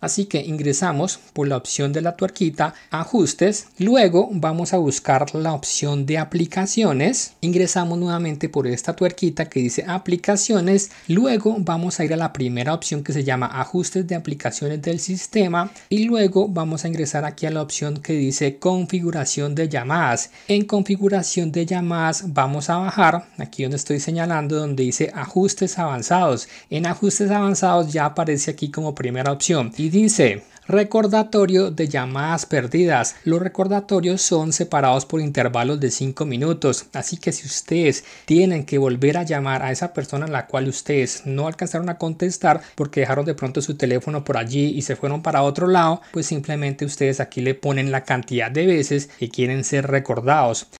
Así que ingresamos por la opción de la tuerquita ajustes, luego vamos a buscar la opción de aplicaciones, ingresamos nuevamente por esta tuerquita que dice aplicaciones, luego vamos a ir a la primera opción que se llama ajustes de aplicaciones del sistema y luego vamos a ingresar aquí a la opción que dice configuración de llamadas. En configuración de llamadas vamos a bajar aquí donde estoy señalando donde dice ajustes avanzados. En ajustes avanzados ya aparece aquí como primera opción dice, Recordatorio de llamadas perdidas. Los recordatorios son separados por intervalos de 5 minutos, así que si ustedes tienen que volver a llamar a esa persona a la cual ustedes no alcanzaron a contestar porque dejaron de pronto su teléfono por allí y se fueron para otro lado, pues simplemente ustedes aquí le ponen la cantidad de veces que quieren ser recordados.